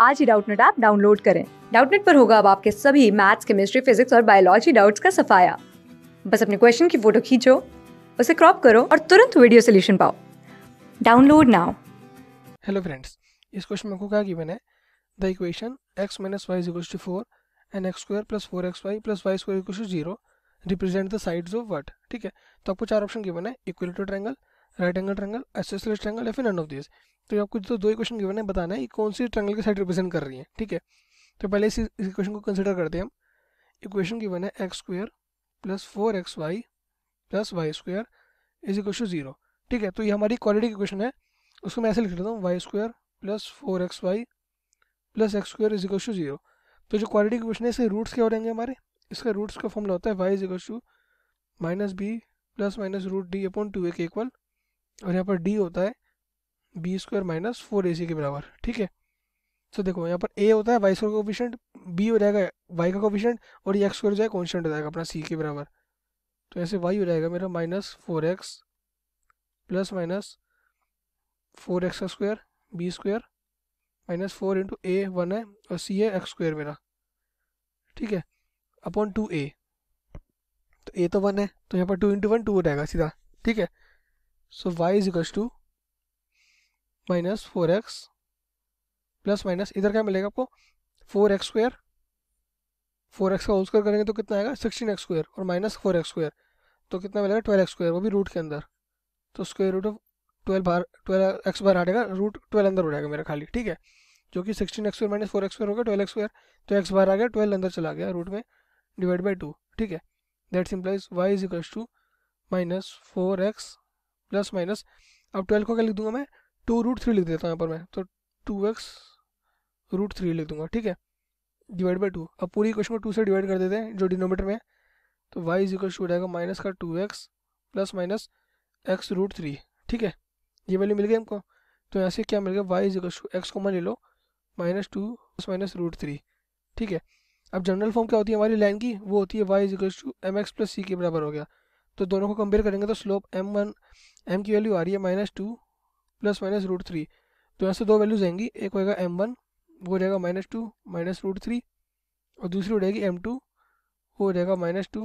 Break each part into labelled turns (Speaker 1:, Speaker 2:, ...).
Speaker 1: आज ही Doubtnut app download करें डाउटनेट पर होगा अब आपके सभी मैथ्स केमिस्ट्री फिजिक्स और बायोलॉजी डाउट्स का सफाया बस अपने क्वेश्चन की फोटो खींचो उसे क्रॉप करो और तुरंत वीडियो सोल्यूशन पाओ डाउनलोड नाउ हेलो फ्रेंड्स इस क्वेश्चन में को क्या गिवन है the equation x minus y equals to four and x square plus four x y plus y square equal to zero represent the sides of what ठीक है तो आपको चार ऑप्शन गिवन है equilateral triangle right angle triangle isosceles triangle या फिर none of this तो आपको जो दो ही क्वेश्चन गिवन है बताना है कौन सी ट्रैंगल की साइड रिप्रेजेंट कर रही है ठीक है तो पहले इस इक्वेशन को कंसिडर करते हैं हम इक्वेशन गिवन है x square plus four x y plus y square is equal to zero ठीक है तो ये हमारी क्वालिटी की क्वेश्चन है उसको मैं ऐसे लिख लेता हूँ y square plus four x y plus x square is equal to zero तो जो क्वालिटी की क्वेश्चन है इसके रूट्स क्या हो रहेंगे हमारे इसका रूट्स का फॉर्मला होता है y is equal to minus b plus minus root d upon two a के इक्वल और यहाँ पर डी होता है b square minus four a c के बराबर ठीक है तो देखो यहाँ पर ए होता है वाई स्क्वायर कोफिशेंट बी हो जाएगा वाई का कोफिशेंट और ये एक्स स्क्वायर जो है कॉन्स्टेंट हो जाएगा अपना सी के बराबर तो ऐसे वाई हो जाएगा मेरा minus four x plus minus four x का square b square minus four into a one है और सी है एक्स स्क्वायर मेरा ठीक है अपॉन टू ए तो ए तो वन है तो यहाँ पर टू इंटू वन टू हो जाएगा सीधा ठीक है so y is equals to minus four x plus minus इधर क्या मिलेगा आपको four x square four x का होल स्क्वायर करेंगे तो कितना आएगा सिक्सटीन एक्स स्क्वायर और माइनस फोर एक्स स्क्वायर तो कितना मिलेगा ट्वेल्व एक्स स्क्वायर वो भी रूट के अंदर तो स्क्वायर रूट ऑफ ट्वेल्व बार ट्वेल्व एक्स बार आटेगा रूट ट्वेल्व अंदर हो जाएगा मेरा खाली ठीक है जो कि sixteen x square minus four x square हो गया ट्वेल्व एक्स स्क्वायर तो एक्स बार आ गया ट्वेल्व अंदर चला गया रूट में डिवाइड बाई टू ठीक है that simplifies y is equals to minus four x plus minus अब ट्वेल्व को क्या लिख दूंगा मैं टू रूट थ्री लिख देता हूँ यहाँ पर मैं तो टू एक्स रूट थ्री लिख दूंगा ठीक है डिवाइड बाई टू अब पूरी क्वेश्चन को टू से डिवाइड कर देते हैं जो डिनोमीटर में तो वाई इज इक्वल टू रहेगा माइनस का two x plus minus x root three ठीक है ये वैल्यू मिल गई हमको तो यहाँ से क्या मिल गया y is equal to x common ले लो minus two plus minus root three ठीक है अब जनरल फॉर्म क्या होती है हमारी लाइन की वो होती है y is equal to m x plus c के बराबर हो गया तो दोनों को कंपेयर करेंगे तो स्लोप एम वन एम की वैल्यू आ रही है minus two plus minus root three तो यहाँ से दो वैल्यूज आएंगी एक होएगा एम वन वो हो जाएगा minus two minus root three और दूसरी हो जाएगी एम टू वो हो जाएगा minus two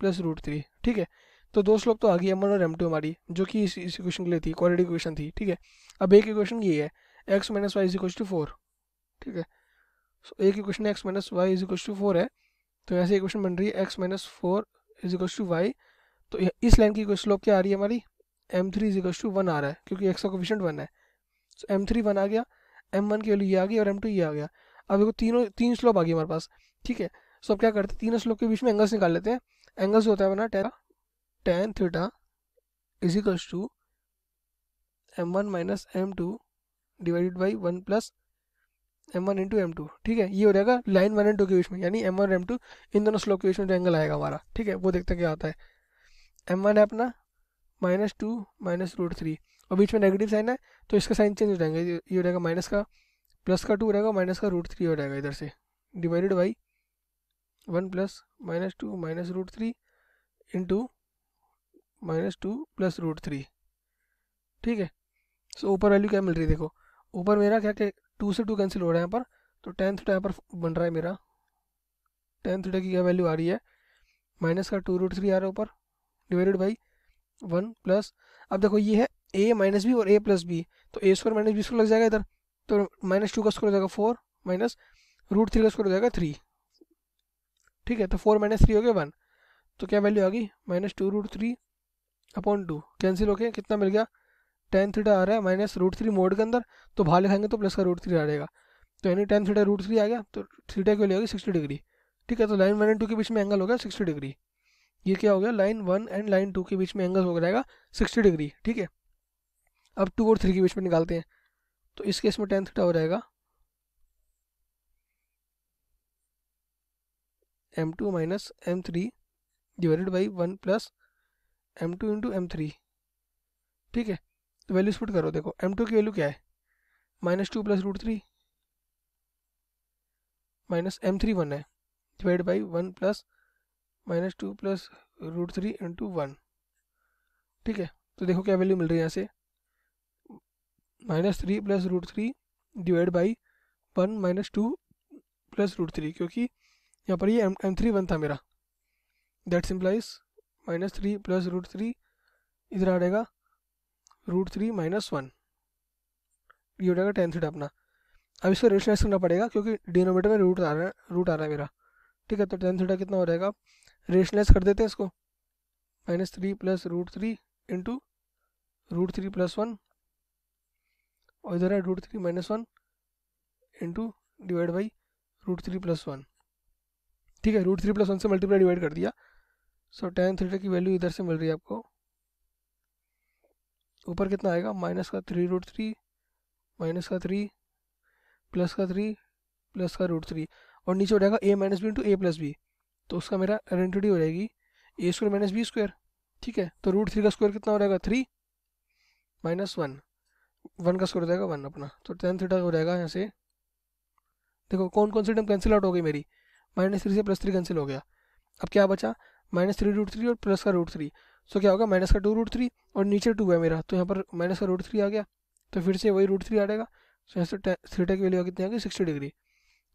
Speaker 1: plus root three ठीक है तो दो स्लोप तो आ गई एम वन और एम टू हमारी जो कि इस इस इक्वेशन के लिए थी क्वालिटी इक्वेशन थी ठीक है अब एक इक्वेशन ये है x minus y is equal to four ठीक है सो एक equation x minus y is equal to four है तो यहाँ से इक्वेशन बन रही है x minus four is equal to y तो इस लाइन की स्लोप क्या आ रही है हमारी m three equals to one आ रहा है क्योंकि एक्स का कोफिशेंट वन है सो एम थ्री वन आ गया एम वन की वैल्यू ये आ गई और एम टू ये आ गया अब देखो तीनों तीन स्लोप आ गई हमारे पास ठीक है सो अब क्या करते हैं तीनों स्लोप के बीच में एंगल्स निकाल लेते हैं एंगल्स होता है बना टेरा tan theta equals to M one minus M two divided by one plus M one into M two ठीक है ये हो जाएगा लाइन वन एंड टू के बीच में यानी एम वन एम टू इन दोनों स्लोप के बीच में जो एंगल आएगा हमारा ठीक है वो देखते क्या आता है एम वन है अपना minus two minus root three और बीच में नेगेटिव साइन है तो इसका साइन चेंज हो जाएंगे ये हो जाएगा माइनस का प्लस का टू रहेगा माइनस का रूट थ्री हो जाएगा इधर से divided by one plus minus two minus root three into minus two plus root three ठीक है सो ऊपर वैल्यू क्या मिल रही है देखो ऊपर मेरा क्या क्या टू से टू कैंसिल हो रहा है यहाँ पर तो टेन टू तो यहाँ पर बन रहा है मेरा टेन टू तो की क्या वैल्यू आ रही है माइनस का टू रूट थ्री आ रहा है ऊपर डिवाइडेड बाई वन प्लस अब देखो ये है ए माइनस बी और ए प्लस बी तो A square minus B square लग जाएगा इधर तो माइनस टू का स्क्वायर हो जाएगा फोर माइनस रूट थ्री का स्क्वायर हो जाएगा थ्री ठीक है तो फोर माइनस थ्री हो गया वन तो क्या वैल्यू आ गई minus two root three upon two cancel हो गया कितना मिल गया टेन थीटा आ रहा है माइनस रूट थ्री मोड के अंदर तो भाग लिखाएंगे तो प्लस का रूट थ्री आ जाएगा तो यानी टेन थीटा रूट थ्री आ गया तो थीटा की वैल्यू आ गई सिक्सटी डिग्री ठीक है तो लाइन वन एंड टू के बीच में एंगल हो गया सिक्सटी डिग्री ये क्या हो गया line one and line two के बीच में एंगल हो जाएगा सिक्सटी डिग्री ठीक है अब टू और थ्री के बीच में निकालते हैं तो इस केस में टेन थीटा हो जाएगा M two minus M three divided by one plus M two into M three ठीक है तो वैल्यू स्पुट करो देखो एम टू की वैल्यू क्या है minus two plus root three minus M three one है divide by one plus minus two plus root three into one ठीक है तो देखो क्या वैल्यू मिल रही है यहाँ से minus three plus root three divide by one minus two plus root three क्योंकि यहाँ पर ये एम एम थ्री वन था मेरा that's implies minus three plus root three इधर आ जाएगा रूट थ्री माइनस वन ये हो जाएगा टेन थीटा अपना अब इसको रेशनाइज करना पड़ेगा क्योंकि डिनोमीटर में रूट आ रहा है रूट आ रहा है मेरा ठीक है तो टेन थीटा कितना हो जाएगा रेशनलाइज कर देते हैं इसको minus three plus root three into root three plus one और इधर है root three minus one into divide by root three plus one ठीक है रूट थ्री प्लस वन से मल्टीप्लाई डिवाइड कर दिया सो टेन थीटा की वैल्यू इधर से मिल रही है आपको ऊपर कितना आएगा माइनस का थ्री रूट थ्री माइनस का थ्री प्लस का थ्री प्लस का रूट थ्री और नीचे हो जाएगा A minus B into A plus B तो उसका मेरा आइडेंटिटी हो जाएगी A square minus B square ठीक है तो रूट थ्री का स्क्वायर कितना हो जाएगा थ्री माइनस वन वन का स्क्वायर हो जाएगा वन अपना तो टेन थीटा हो जाएगा यहाँ से देखो कौन कौन सी टर्म कैंसिल आउट हो गई मेरी माइनस थ्री से प्लस थ्री कैंसिल हो गया अब क्या बचा माइनस थ्री रूट थ्री और प्लस का रूट थ्री सो क्या होगा माइनस का टू रूट थ्री और नीचे टू है मेरा तो यहाँ पर माइनस का रूट थ्री आ गया तो फिर से वही रूट थ्री आ जाएगा सो यहाँ से थीटा की वैल्यू कितनी आ गई सिक्सटी डिग्री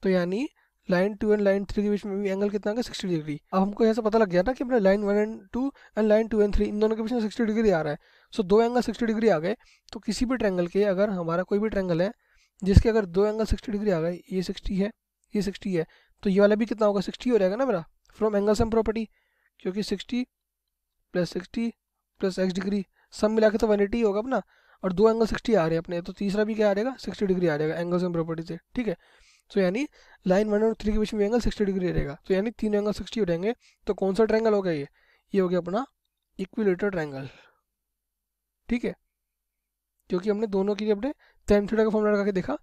Speaker 1: तो यानी line two and line three के बीच में भी एंगल कितना है सिक्सटी डिग्री अब हमको यहाँ से पता लग गया ना कि अपने line one and two and line two and three इन दोनों के बीच में सिक्सटी डिग्री आ रहा है सो so, दो एंगल सिक्सटी डिग्री आ गए तो किसी भी ट्रैंगल के अगर हमारा कोई भी ट्रैंगल है जिसके अगर दो एंगल सिक्सटी डिग्री आ गए ये सिक्सटी है ये सिक्सटी है तो ये वाला भी कितना होगा सिक्सटी हो जाएगा ना मेरा फ्रॉम एंगल सम प्रॉपर्टी क्योंकि sixty plus sixty plus X degree सब मिला के तो वन एटी होगा अपना और दो एंगल सिक्सटी आ रहे हैं अपने तो तीसरा भी क्या आ जाएगा सिक्सटी डिग्री आ जाएगा एंगल सम प्रॉपर्टी से ठीक है तो यानी लाइन वन और थ्री के बीच में एंगल सिक्सटी डिग्री रहेगा तो यानी तीनों एंगल सिक्सटी हो जाएंगे तो कौन सा ट्रैंगल हो गया ये ये हो गया अपना इक्विलेटर ट्रैंगल ठीक है क्योंकि हमने दोनों के लिए अपने टेन थीटा का फॉर्मूला लगा के देखा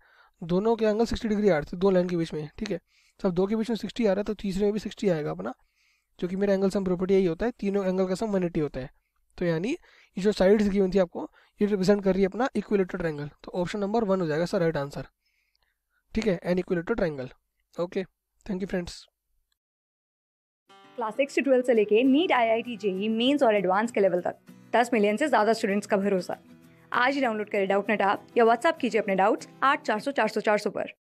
Speaker 1: दोनों के एंगल सिक्सटी डिग्री आ रहे थे दो लाइन के बीच में ठीक है तो अब दो के बीच में सिक्सटी आ रहा है तो तीसरे में भी सिक्सटी आएगा अपना जो कि मेरा एंगल सम प्रॉपर्टी यही होता है तीनों एंगल का सम वन होता है तो यानी ये जो साइड्स गिवन थी आपको ये रिप्रेजेंट कर रही है अपना इक्विलेटर ट्रायंगल तो ऑप्शन नंबर वन हो जाएगा सर राइट आंसर ठीक है an equal to triangle okay thank you friends class six से ट्वेल्थ से लेके NEET I I T JEE mains और एडवांस के लेवल तक दस मिलियन से ज़्यादा स्टूडेंट्स का भरोसा आज ही डाउनलोड करें डाउट नेट आप या व्हाट्सअप कीजिए अपने डाउट्स आठ चार सौ चार सौ चार सौ पर